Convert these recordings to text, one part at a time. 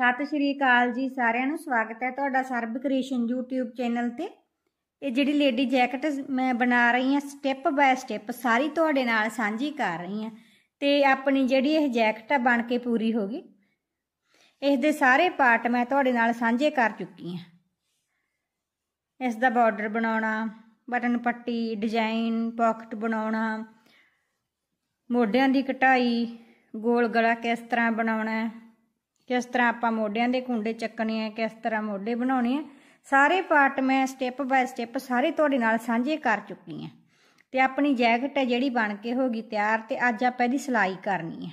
ਸਤਿ ਸ਼੍ਰੀ ਅਕਾਲ ਜੀ ਸਾਰਿਆਂ ਨੂੰ ਸਵਾਗਤ ਹੈ ਤੁਹਾਡਾ ਸਰਬ ਕ੍ਰੀਏਸ਼ਨ YouTube ਚੈਨਲ ਤੇ ਇਹ ਜਿਹੜੀ ਲੇਡੀ ਜੈਕਟ ਮੈਂ ਬਣਾ ਰਹੀ ਹਾਂ ਸਟੈਪ ਬਾਏ ਸਟੈਪ ਸਾਰੀ ਤੁਹਾਡੇ ਨਾਲ ਸਾਂਝੀ ਕਰ ਰਹੀ ਹਾਂ ਤੇ ਆਪਣੀ ਜਿਹੜੀ ਇਹ ਜੈਕਟ ਆ ਬਣ ਕੇ ਪੂਰੀ ਹੋ ਗਈ ਇਸ ਦੇ ਸਾਰੇ ਪਾਰਟ ਮੈਂ ਤੁਹਾਡੇ ਨਾਲ ਸਾਂਝੇ ਕਰ ਚੁੱਕੀ ਹਾਂ ਇਸ ਦਾ ਬਾਰਡਰ ਬਣਾਉਣਾ ਬਟਨ ਪੱਟੀ ਡਿਜ਼ਾਈਨ ਪਾਕਟ ਬਣਾਉਣਾ ਮੋਢਿਆਂ ਦੀ ਕਟਾਈ ਗੋਲ ਗਲਾ ਕਿਸ ਤਰ੍ਹਾਂ ਬਣਾਉਣਾ ਹੈ ਕਿਸ ਤਰ੍ਹਾਂ ਆਪਾਂ ਮੋਢਿਆਂ ਦੇ ਕੁੰਡੇ ਚੱਕਣੇ ਆ ਕਿਸ ਤਰ੍ਹਾਂ ਮੋਢੇ ਬਣਾਉਣੇ ਆ ਸਾਰੇ ਪਾਰਟ ਮੈਂ ਸਟੈਪ ਬਾਈ ਸਟੈਪ ਸਾਰੇ ਤੁਹਾਡੇ ਨਾਲ ਸਾਂਝੇ ਕਰ ਚੁੱਕੀ ਆ ਤੇ ਆਪਣੀ ਜੈਕਟ ਹੈ ਜਿਹੜੀ ਬਣ ਕੇ ਹੋ ਗਈ ਤਿਆਰ ਤੇ ਅੱਜ ਆਪਾਂ ਇਹਦੀ ਸਿਲਾਈ ਕਰਨੀ ਆ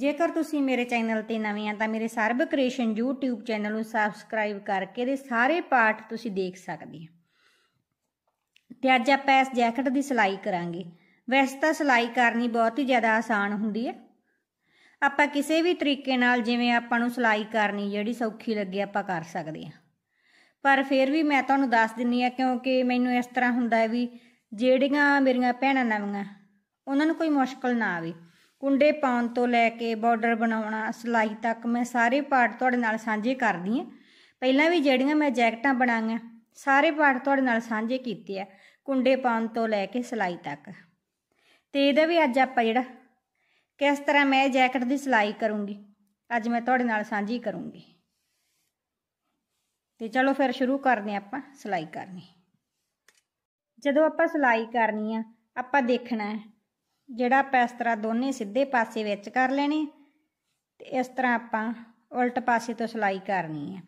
ਜੇਕਰ ਤੁਸੀਂ ਮੇਰੇ ਚੈਨਲ ਤੇ ਨਵੇਂ ਆ ਤਾਂ ਮੇਰੇ ਸਰਬ ਕ੍ਰੀਏਸ਼ਨ YouTube ਚੈਨਲ ਨੂੰ ਸਬਸਕ੍ਰਾਈਬ ਕਰਕੇ ਦੇ ਸਾਰੇ ਪਾਰਟ ਤੁਸੀਂ ਦੇਖ ਸਕਦੇ ਆ ਤੇ ਅੱਜ ਆਪਾਂ ਇਸ ਜੈਕਟ ਦੀ ਸਿਲਾਈ ਕਰਾਂਗੇ ਵੈਸੇ ਤਾਂ ਸਿਲਾਈ ਕਰਨੀ ਬਹੁਤ ਹੀ ਜ਼ਿਆਦਾ ਆਸਾਨ ਹੁੰਦੀ ਹੈ ਆਪਾਂ ਕਿਸੇ ਵੀ ਤਰੀਕੇ ਨਾਲ ਜਿਵੇਂ ਆਪਾਂ ਨੂੰ ਸਲਾਈ ਕਰਨੀ ਜਿਹੜੀ ਸੌਖੀ ਲੱਗੇ ਆਪਾਂ ਕਰ ਸਕਦੇ ਆ ਪਰ ਫਿਰ ਵੀ ਮੈਂ ਤੁਹਾਨੂੰ ਦੱਸ ਦਿੰਨੀ ਆ ਕਿਉਂਕਿ ਮੈਨੂੰ ਇਸ ਤਰ੍ਹਾਂ ਹੁੰਦਾ ਹੈ ਵੀ ਜਿਹੜੀਆਂ ਮੇਰੀਆਂ ਭੈਣਾਂ ਨਵੀਆਂ ਉਹਨਾਂ ਨੂੰ ਕੋਈ ਮੁਸ਼ਕਲ ਨਾ ਆਵੇ ਕੁੰਡੇ ਪਾਉਣ ਤੋਂ ਲੈ ਕੇ ਬਾਰਡਰ ਬਣਾਉਣਾ ਸਲਾਈ ਤੱਕ ਮੈਂ ਸਾਰੇ ਪਾਰਟ ਤੁਹਾਡੇ ਨਾਲ ਸਾਂਝੇ ਕਰਦੀ ਆ ਪਹਿਲਾਂ ਵੀ ਜਿਹੜੀਆਂ ਮੈਂ ਜੈਕਟਾਂ ਬਣਾਈਆਂ ਸਾਰੇ ਪਾਰਟ ਤੁਹਾਡੇ ਨਾਲ ਸਾਂਝੇ ਕੀਤੇ ਆ ਕੁੰਡੇ ਪਾਉਣ ਤੋਂ ਲੈ ਕੇ ਸਲਾਈ ਤੱਕ ਤੇ ਇਹਦਾ ਵੀ ਅੱਜ ਆਪਾਂ ਜਿਹੜਾ ਕਿਸ ਤਰ੍ਹਾਂ ਮੈਂ ਜੈਕਟ ਦੀ ਸਿਲਾਈ ਕਰੂੰਗੀ ਅੱਜ ਮੈਂ ਤੁਹਾਡੇ ਨਾਲ ਸਾਂਝੀ ਕਰੂੰਗੀ ਤੇ ਚਲੋ ਫਿਰ ਸ਼ੁਰੂ ਕਰਦੇ ਆਪਾਂ ਸਿਲਾਈ ਕਰਨੀ ਜਦੋਂ ਆਪਾਂ ਸਿਲਾਈ ਕਰਨੀ ਆ ਆਪਾਂ ਦੇਖਣਾ ਹੈ ਜਿਹੜਾ ਆਪਾਂ ਇਸ ਤਰ੍ਹਾਂ ਦੋਨੇ ਸਿੱਧੇ ਪਾਸੇ ਵਿੱਚ ਕਰ ਲੈਣੇ ਤੇ ਇਸ ਤਰ੍ਹਾਂ ਆਪਾਂ ਉਲਟ ਪਾਸੇ ਤੋਂ ਸਿਲਾਈ ਕਰਨੀ ਹੈ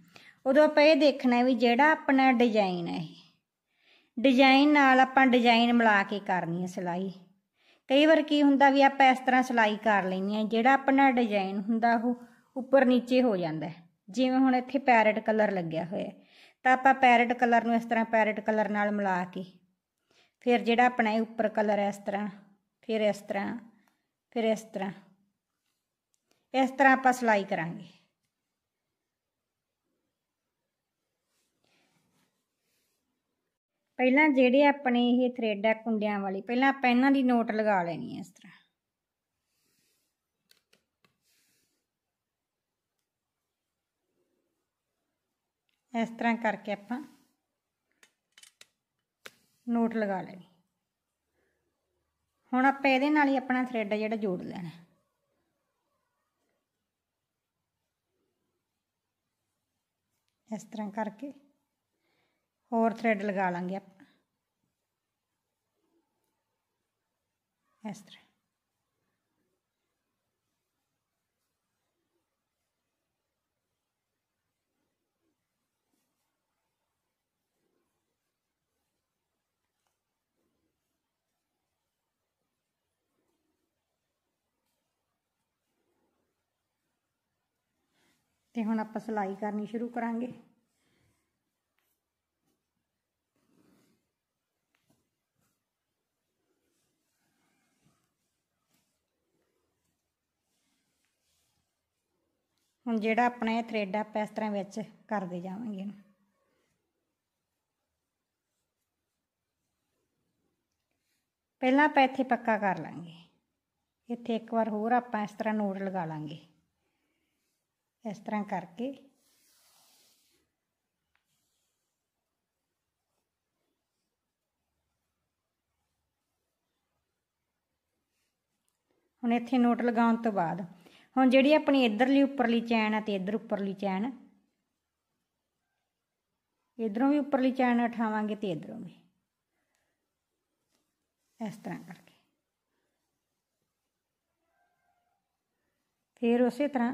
ਉਦੋਂ ਆਪਾਂ ਇਹ ਦੇਖਣਾ ਵੀ ਜਿਹੜਾ ਆਪਣਾ ਡਿਜ਼ਾਈਨ ਹੈ ਡਿਜ਼ਾਈਨ ਨਾਲ ਆਪਾਂ ਡਿਜ਼ਾਈਨ ਮਿਲਾ ਕੇ ਕਰਨੀ ਹੈ ਸਿਲਾਈ ਕਈ ਵਾਰ ਕੀ ਹੁੰਦਾ ਵੀ ਆਪਾਂ ਇਸ ਤਰ੍ਹਾਂ ਸਿਲਾਈ ਕਰ ਲੈਣੀ ਆ ਜਿਹੜਾ ਆਪਣਾ ਡਿਜ਼ਾਈਨ ਹੁੰਦਾ ਉਹ ਉੱਪਰ ਨੀਚੇ ਹੋ ਜਾਂਦਾ ਜਿਵੇਂ ਹੁਣ ਇੱਥੇ ਪੈਰਟ ਕਲਰ ਲੱਗਿਆ ਹੋਇਆ ਤਾਂ ਆਪਾਂ ਪੈਰਟ ਕਲਰ ਨੂੰ ਇਸ ਤਰ੍ਹਾਂ ਪੈਰਟ ਕਲਰ ਨਾਲ ਮਿਲਾ ਕੇ ਫਿਰ ਜਿਹੜਾ ਆਪਣਾ ਇਹ ਉੱਪਰ ਕਲਰ ਇਸ ਤਰ੍ਹਾਂ ਫਿਰ ਇਸ ਤਰ੍ਹਾਂ ਫਿਰ ਇਸ ਤਰ੍ਹਾਂ ਇਸ ਤਰ੍ਹਾਂ ਆਪਾਂ ਸਿਲਾਈ ਕਰਾਂਗੇ ਪਹਿਲਾਂ ਜਿਹੜੇ ਆਪਣੇ ਇਹ ਥਰੈਡ ਆ ਕੁੰਡਿਆਂ ਵਾਲੀ ਪਹਿਲਾਂ ਆਪਾਂ ਇਹਨਾਂ ਦੀ ਨੋਟ ਲਗਾ ਲੈਣੀ ਹੈ ਇਸ ਤਰ੍ਹਾਂ ਇਸ ਤਰ੍ਹਾਂ ਕਰਕੇ ਆਪਾਂ ਨੋਟ ਲਗਾ ਲੈਣੀ ਹੁਣ ਆਪਾਂ ਇਹਦੇ ਨਾਲ ਹੀ ਆਪਣਾ ਥਰੈਡ ਜਿਹੜਾ ਜੋੜ ਲੈਣਾ ਇਸ ਤਰ੍ਹਾਂ ਕਰਕੇ और थ्रेड लगा लेंगे आप इस तरह तो हम आप सिलाई करनी शुरू करा ਹੁਣ ਜਿਹੜਾ ਆਪਣਾ ਇਹ ਥਰੈਡ ਆਪਾਂ ਇਸ ਤਰ੍ਹਾਂ ਵਿੱਚ ਕਰਦੇ ਜਾਵਾਂਗੇ ਇਹਨੂੰ ਪਹਿਲਾਂ ਆਪਾਂ ਇੱਥੇ ਪੱਕਾ ਕਰ ਲਾਂਗੇ ਇੱਥੇ ਇੱਕ ਵਾਰ ਹੋਰ ਆਪਾਂ ਇਸ ਤਰ੍ਹਾਂ ਨੋਟ ਲਗਾ ਲਾਂਗੇ ਇਸ ਤਰ੍ਹਾਂ ਕਰਕੇ ਹੁਣ ਇੱਥੇ ਨੋਟ ਲਗਾਉਣ ਤੋਂ ਬਾਅਦ ਹੁਣ ਜਿਹੜੀ ਆਪਣੀ ਇਧਰਲੀ ਉੱਪਰਲੀ ਚੈਨ ਆ ਤੇ ਇਧਰ ਉੱਪਰਲੀ ਚੈਨ ਇਧਰੋਂ ਵੀ ਉੱਪਰਲੀ ਚੈਨ ਉਠਾਵਾਂਗੇ ਤੇ ਇਧਰੋਂ ਵੀ ਇਸ ਤਰ੍ਹਾਂ ਕਰਕੇ ਫਿਰ ਉਸੇ ਤਰ੍ਹਾਂ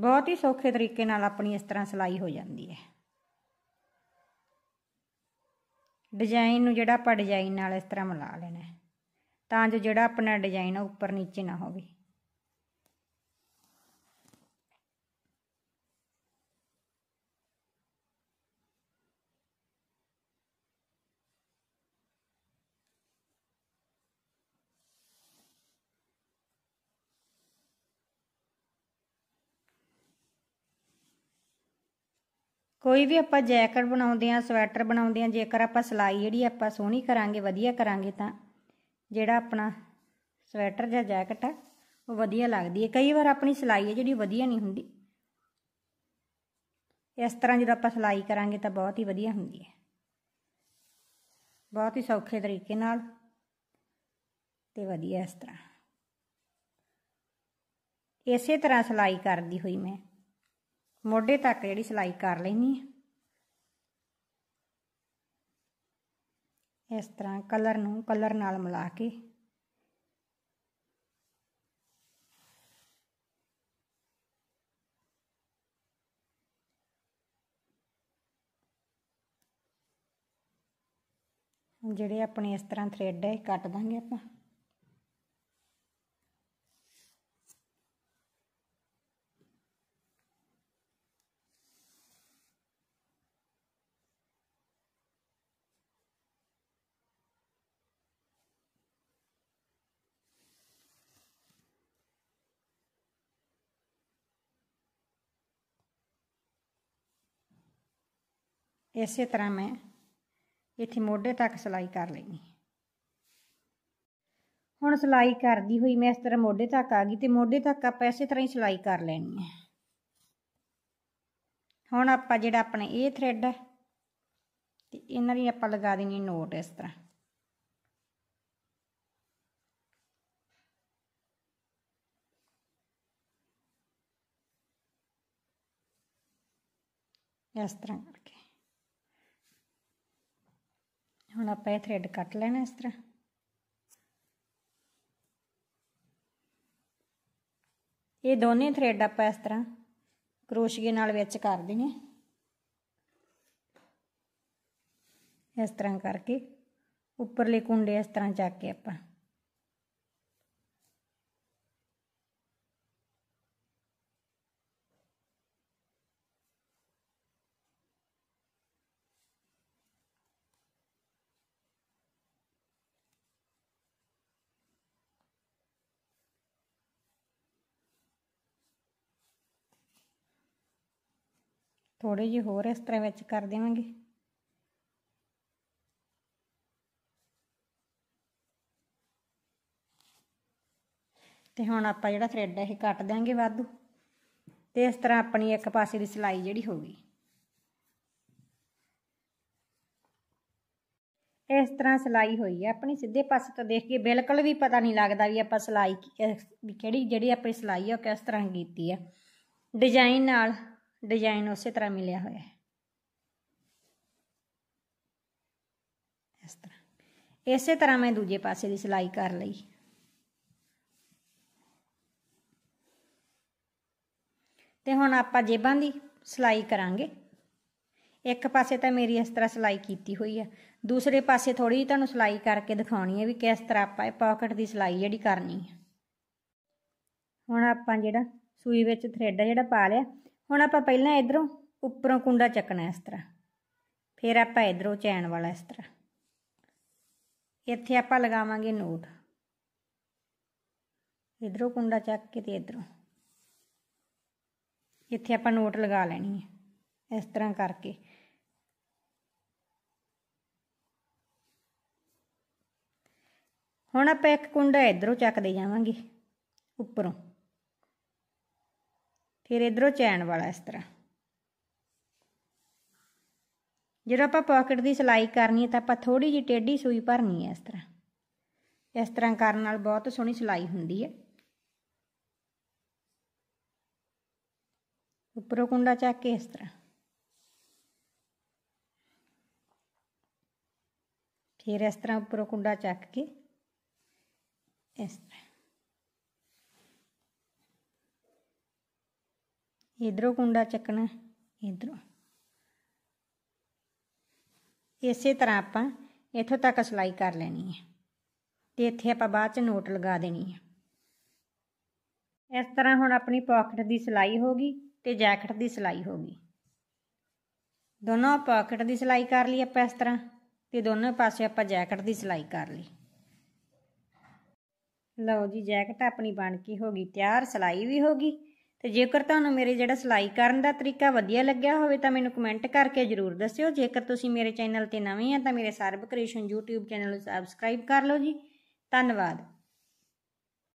ਬਹੁਤ ਹੀ ਸੌਖੇ ਤਰੀਕੇ ਨਾਲ ਆਪਣੀ ਇਸ ਤਰ੍ਹਾਂ ਸਲਾਈ ਹੋ ਜਾਂਦੀ ਹੈ ਡਿਜ਼ਾਈਨ ਨੂੰ ਜਿਹੜਾ ਆਪਾਂ ਡਿਜ਼ਾਈਨ ਨਾਲ ਇਸ ਤਰ੍ਹਾਂ ਮਿਲਾ ਲੈਣਾ ਤਾਂ ਜੋ ਜਿਹੜਾ ਆਪਣਾ ਡਿਜ਼ਾਈਨ ਉੱਪਰ ਨੀਚੇ ਨਾ ਹੋਵੇ ਕੋਈ ਵੀ ਆਪਾਂ ਜੈਕਟ ਬਣਾਉਂਦੇ ਆ ਸਵੈਟਰ ਬਣਾਉਂਦੇ ਆ ਜੇਕਰ ਆਪਾਂ ਸਲਾਈ ਜਿਹੜੀ ਆਪਾਂ ਸੋਹਣੀ ਕਰਾਂਗੇ ਵਧੀਆ ਕਰਾਂਗੇ ਤਾਂ ਜਿਹੜਾ ਆਪਣਾ ਸਵੈਟਰ ਜਾਂ ਜੈਕਟ ਆ ਉਹ ਵਧੀਆ ਲੱਗਦੀ ਹੈ ਕਈ ਵਾਰ ਆਪਣੀ ਸਲਾਈ ਹੈ ਜਿਹੜੀ ਵਧੀਆ ਨਹੀਂ ਹੁੰਦੀ ਇਸ ਤਰ੍ਹਾਂ ਜਦੋਂ ਆਪਾਂ ਸਲਾਈ ਕਰਾਂਗੇ ਤਾਂ ਬਹੁਤ ਹੀ ਵਧੀਆ ਹੁੰਦੀ ਹੈ ਬਹੁਤ ਹੀ ਸੌਖੇ ਤਰੀਕੇ ਨਾਲ ਤੇ ਵਧੀਆ ਇਸ ਤਰ੍ਹਾਂ ਇਸੇ ਤਰ੍ਹਾਂ ਸਲਾਈ ਕਰਦੀ ਹੋਈ ਮੈਂ ਮੋਢੇ ਤੱਕ ਜਿਹੜੀ ਸਿਲਾਈ ਕਰ ਲੈਣੀ ਹੈ ਇਸ ਤਰ੍ਹਾਂ ਕਲਰ ਨੂੰ ਕਲਰ ਨਾਲ ਮਿਲਾ ਕੇ ਜਿਹੜੇ ਆਪਣੇ ਇਸ ਤਰ੍ਹਾਂ ਥ੍ਰੈਡ ਹੈ ਕੱਟ ਦਾਂਗੇ ਆਪਾਂ ਇਸੇ ਤਰ੍ਹਾਂ ਮੈਂ ਇੱਥੇ ਮੋਢੇ ਤੱਕ ਸਿਲਾਈ ਕਰ ਲੈਣੀ ਹੁਣ ਸਿਲਾਈ ਕਰਦੀ ਹੋਈ ਮੈਂ ਇਸ ਤਰ੍ਹਾਂ ਮੋਢੇ ਤੱਕ ਆ ਗਈ ਤੇ ਮੋਢੇ ਤੱਕ ਆਪਾਂ ਇਸੇ ਤਰ੍ਹਾਂ ਹੀ ਸਿਲਾਈ ਕਰ ਲੈਣੀ ਹੈ ਹੁਣ ਆਪਾਂ ਜਿਹੜਾ ਆਪਣੇ ਇਹ ਥ੍ਰੈਡ ਹੈ ਤੇ ਇਹਨਾਂ ਦੀ ਆਪਾਂ ਲਗਾ ਦੇਣੀ ਨੋਟ ਇਸ ਤਰ੍ਹਾਂ ਇਸ ਤਰ੍ਹਾਂ ਕਰਕੇ ਹੁਣ ਆਪਾਂ ਇਹ ਥਰੈਡ ਕੱਟ ਲੈਣਾ ਇਸ ਤਰ੍ਹਾਂ ਇਹ ਦੋਨੇ ਥਰੈਡ ਆਪਾਂ ਇਸ ਤਰ੍ਹਾਂ ਕਰੋਸ਼ੀਏ ਨਾਲ ਵਿੱਚ ਕਰ ਦੇਣੇ ਇਸ ਤਰ੍ਹਾਂ ਕਰਕੇ ਉੱਪਰਲੇ ਕੁੰਡੇ ਇਸ ਤਰ੍ਹਾਂ ਚੱਕ ਕੇ ਆਪਾਂ ਥੋੜੇ ਜਿਹੇ ਹੋਰ ਇਸ ਤਰ੍ਹਾਂ ਵਿੱਚ ਕਰ ਦੇਵਾਂਗੇ ਤੇ ਹੁਣ ਆਪਾਂ ਜਿਹੜਾ ਥ੍ਰੈਡ ਹੈ ਇਹ ਕੱਟ ਦਾਂਗੇ ਵਾਧੂ ਤੇ ਇਸ ਤਰ੍ਹਾਂ ਆਪਣੀ ਇੱਕ ਪਾਸੇ ਦੀ ਸਿਲਾਈ ਜਿਹੜੀ ਹੋ ਗਈ ਇਸ ਤਰ੍ਹਾਂ ਸਿਲਾਈ ਹੋਈ ਹੈ ਆਪਣੀ ਸਿੱਧੇ ਪਾਸੇ ਤੋਂ ਦੇਖ ਕੇ ਬਿਲਕੁਲ ਵੀ ਪਤਾ ਨਹੀਂ ਲੱਗਦਾ ਵੀ ਆਪਾਂ ਸਿਲਾਈ ਕਿਹੜੀ ਜਿਹੜੀ ਆਪਣੀ ਸਿਲਾਈ ਹੈ ਉਹ ਕਿਸ ਤਰ੍ਹਾਂ ਕੀਤੀ ਹੈ ਡਿਜ਼ਾਈਨ ਨਾਲ ਡਿਜ਼ਾਈਨ ਉਸੇ ਤਰ੍ਹਾਂ ਮਿਲਿਆ ਹੋਇਆ ਹੈ ਇਸ ਤਰ੍ਹਾਂ ਇਸੇ ਤਰ੍ਹਾਂ ਮੈਂ ਦੂਜੇ ਪਾਸੇ ਦੀ ਸਿਲਾਈ ਕਰ ਲਈ ਤੇ ਹੁਣ ਆਪਾਂ ਜੇਬਾਂ ਦੀ ਸਿਲਾਈ ਕਰਾਂਗੇ ਇੱਕ ਪਾਸੇ ਤਾਂ ਮੇਰੀ ਇਸ ਤਰ੍ਹਾਂ ਸਿਲਾਈ ਕੀਤੀ ਹੋਈ ਆ ਦੂਸਰੇ ਪਾਸੇ ਥੋੜੀ ਜਿਹੀ ਤੁਹਾਨੂੰ ਸਿਲਾਈ ਕਰਕੇ ਦਿਖਾਉਣੀ ਹੈ ਵੀ ਕਿਸ ਤਰ੍ਹਾਂ ਆਪਾਂ ਇਹ ਪਾਕਟ ਦੀ ਸਿਲਾਈ ਜਿਹੜੀ ਕਰਨੀ ਹੈ ਹੁਣ ਆਪਾਂ ਜਿਹੜਾ ਸੂਈ ਵਿੱਚ ਥ੍ਰੈਡ ਜਿਹੜਾ ਪਾ ਲਿਆ ਹੁਣ ਆਪਾਂ ਪਹਿਲਾਂ ਇਧਰੋਂ ਉੱਪਰੋਂ ਕੁੰਡਾ ਚੱਕਣਾ ਇਸ ਤਰ੍ਹਾਂ ਫਿਰ ਆਪਾਂ ਇਧਰੋਂ ਚੈਨ ਵਾਲਾ ਇਸ ਤਰ੍ਹਾਂ ਇੱਥੇ ਆਪਾਂ ਲਗਾਵਾਂਗੇ ਨੋਟ ਇਧਰੋਂ ਕੁੰਡਾ ਚੱਕ ਕੇ ਤੇ ਇਧਰੋਂ ਇੱਥੇ ਆਪਾਂ ਨੋਟ ਲਗਾ ਲੈਣੀ ਹੈ ਇਸ ਤਰ੍ਹਾਂ ਕਰਕੇ ਹੁਣ ਆਪਾਂ ਇੱਕ ਕੁੰਡਾ ਇਧਰੋਂ ਚੱਕਦੇ ਜਾਵਾਂਗੇ ਉੱਪਰੋਂ फिर इधरों चैन वाला इस तरह जो आप पॉकेट की सिलाई करनी है तो आप थोड़ी जी टेढ़ी सूई भरनी है इस तरह इस तरह कर बहुत सोहनी सिलाई होंगी है उपरों कुंडा चक के इस तरह फिर इस तरह उपरों कुंडा चक के इस तरह ਇਧਰੋਂ ਕੁੰਡਾ ਚੱਕਣਾ ਇਧਰੋਂ ਇਸੇ ਤਰ੍ਹਾਂ ਆਪਾਂ ਇੱਥੋਂ ਤੱਕ ਸਲਾਈ ਕਰ ਲੈਣੀ ਹੈ ਤੇ ਇੱਥੇ ਆਪਾਂ ਬਾਅਦ ਚ ਨੋਟ ਲਗਾ ਦੇਣੀ ਹੈ ਇਸ ਤਰ੍ਹਾਂ ਹੁਣ ਆਪਣੀ ਪਾਕਟ ਦੀ ਸਲਾਈ ਹੋ ਗਈ ਤੇ ਜੈਕਟ ਦੀ ਸਲਾਈ ਹੋ ਗਈ ਦੋਨੋਂ ਪਾਕਟ ਦੀ ਸਲਾਈ ਕਰ ਲਈ ਆਪਾਂ ਇਸ ਤਰ੍ਹਾਂ ਤੇ ਦੋਨੋਂ ਪਾਸੇ ਆਪਾਂ ਜੈਕਟ ਦੀ ਸਲਾਈ ਕਰ ਲਈ ਲਓ ਜੀ ਜੈਕਟ ਆਪਣੀ ਬਣ ਕੇ ਹੋ ਗਈ ਤਿਆਰ ਸਲਾਈ ਵੀ ਹੋ ਗਈ ਤੇ ਜੇਕਰ ਤੁਹਾਨੂੰ ਮੇਰੇ ਜਿਹੜਾ ਸਿਲਾਈ ਕਰਨ ਦਾ ਤਰੀਕਾ ਵਧੀਆ ਲੱਗਿਆ ਹੋਵੇ ਤਾਂ ਮੈਨੂੰ ਕਮੈਂਟ ਕਰਕੇ ਜਰੂਰ ਦੱਸਿਓ ਜੇਕਰ ਤੁਸੀਂ ਮੇਰੇ ਚੈਨਲ ਤੇ ਨਵੇਂ ਆ ਤਾਂ ਮੇਰੇ ਸਰਬ ਕ੍ਰੀਏਸ਼ਨ YouTube ਚੈਨਲ ਨੂੰ ਸਬਸਕ੍ਰਾਈਬ ਕਰ ਲਓ ਜੀ ਧੰਨਵਾਦ